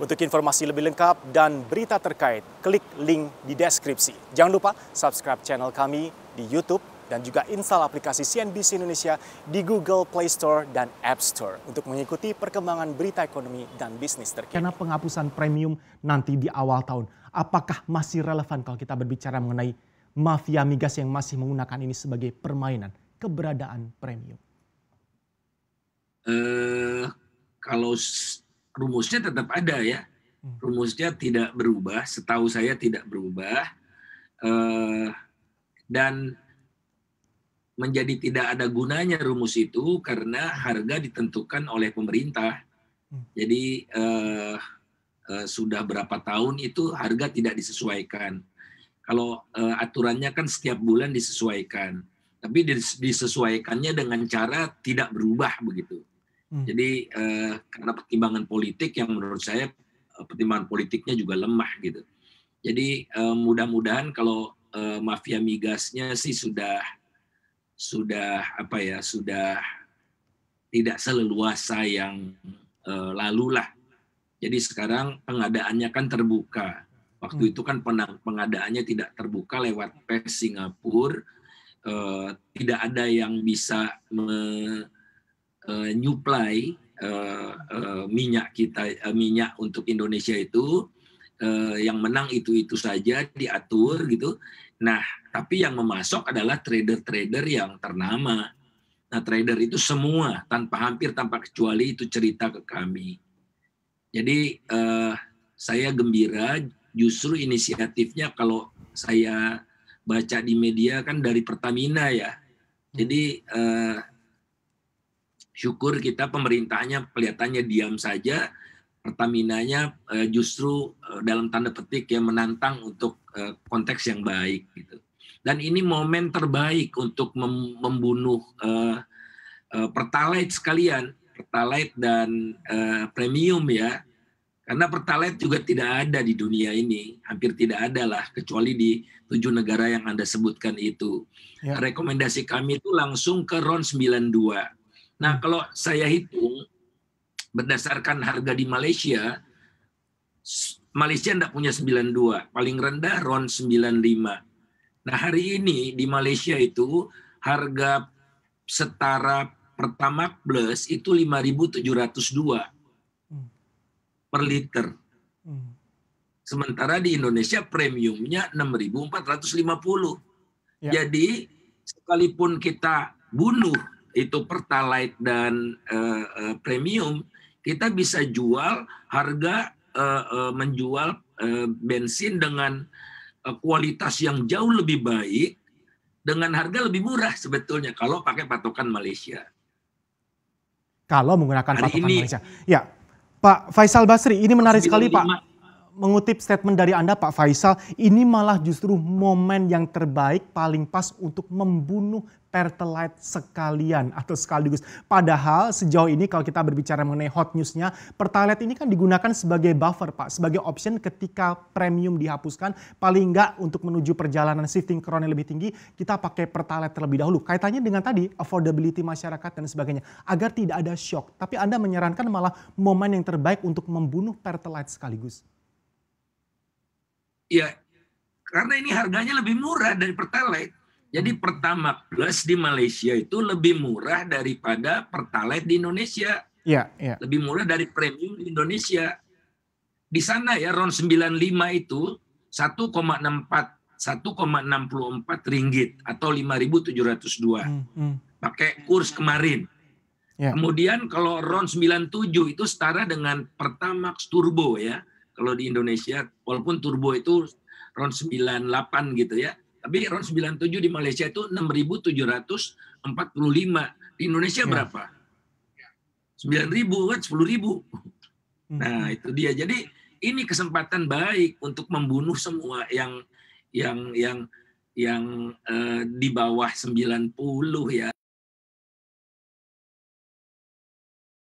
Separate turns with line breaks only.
Untuk informasi lebih lengkap dan berita terkait, klik link di deskripsi. Jangan lupa subscribe channel kami di YouTube dan juga install aplikasi CNBC Indonesia di Google Play Store dan App Store untuk mengikuti perkembangan berita ekonomi dan bisnis terkini. Karena penghapusan premium nanti di awal tahun, apakah masih relevan kalau kita berbicara mengenai mafia migas yang masih menggunakan ini sebagai permainan keberadaan premium?
Uh, kalau rumusnya tetap ada ya. Hmm. Rumusnya tidak berubah, setahu saya tidak berubah. Uh, dan menjadi tidak ada gunanya rumus itu karena harga ditentukan oleh pemerintah. Hmm. Jadi eh, eh, sudah berapa tahun itu harga tidak disesuaikan. Kalau eh, aturannya kan setiap bulan disesuaikan, tapi disesuaikannya dengan cara tidak berubah begitu. Hmm. Jadi eh, karena pertimbangan politik yang menurut saya eh, pertimbangan politiknya juga lemah gitu. Jadi eh, mudah-mudahan kalau eh, mafia migasnya sih sudah sudah apa ya sudah tidak seleluasa yang eh, lalu lah. Jadi sekarang pengadaannya kan terbuka. Waktu hmm. itu kan pengadaannya tidak terbuka lewat PES Singapura. Eh, tidak ada yang bisa me, uh, nyuplai uh, uh, minyak kita uh, minyak untuk Indonesia itu uh, yang menang itu itu saja diatur gitu. Nah, tapi yang memasok adalah trader-trader yang ternama. Nah, trader itu semua tanpa hampir tanpa kecuali itu cerita ke kami. Jadi uh, saya gembira justru inisiatifnya kalau saya baca di media kan dari Pertamina ya. Jadi syukur kita pemerintahnya kelihatannya diam saja, Pertamina-nya eh, justru eh, dalam tanda petik yang menantang untuk eh, konteks yang baik gitu. Dan ini momen terbaik untuk membunuh pertalite sekalian, pertalite dan premium ya. Karena pertalite juga tidak ada di dunia ini, hampir tidak ada lah, kecuali di tujuh negara yang Anda sebutkan itu. Ya. Rekomendasi kami itu langsung ke RON 92 Nah, kalau saya hitung berdasarkan harga di Malaysia, Malaysia tidak punya 92, paling rendah RON 95. Nah, hari ini di Malaysia itu harga setara pertama plus itu 5.702 hmm. per liter. Hmm. Sementara di Indonesia premiumnya 6.450. Ya. Jadi sekalipun kita bunuh itu pertalite dan uh, uh, premium kita bisa jual harga uh, uh, menjual uh, bensin dengan uh, kualitas yang jauh lebih baik dengan harga lebih murah sebetulnya kalau pakai patokan Malaysia.
Kalau menggunakan Hari patokan ini, Malaysia. Ya, Pak Faisal Basri, ini menarik sekali Pak mengutip statement dari Anda Pak Faisal, ini malah justru momen yang terbaik paling pas untuk membunuh Pertalite sekalian atau sekaligus. Padahal sejauh ini kalau kita berbicara mengenai hot newsnya, Pertalite ini kan digunakan sebagai buffer Pak, sebagai option ketika premium dihapuskan, paling enggak untuk menuju perjalanan shifting crown yang lebih tinggi, kita pakai Pertalite terlebih dahulu. Kaitannya dengan tadi, affordability masyarakat dan sebagainya, agar tidak ada shock. Tapi Anda menyarankan malah momen yang terbaik untuk membunuh Pertalite sekaligus
ya karena ini harganya lebih murah dari pertalite. Jadi hmm. pertama plus di Malaysia itu lebih murah daripada pertalite di Indonesia. Ya, ya. Lebih murah dari premium di Indonesia. Di sana ya RON 95 itu 1,64 1,64 ringgit atau 5.702. Hmm, hmm. Pakai kurs kemarin. Ya. Kemudian kalau RON 97 itu setara dengan Pertamax Turbo ya kalau di Indonesia walaupun turbo itu round 98 gitu ya tapi round 97 di Malaysia itu 6.745 di Indonesia ya. berapa 9.000 ya. kan 10.000 hmm. nah itu dia jadi ini kesempatan baik untuk membunuh semua yang yang yang yang uh, di bawah 90 ya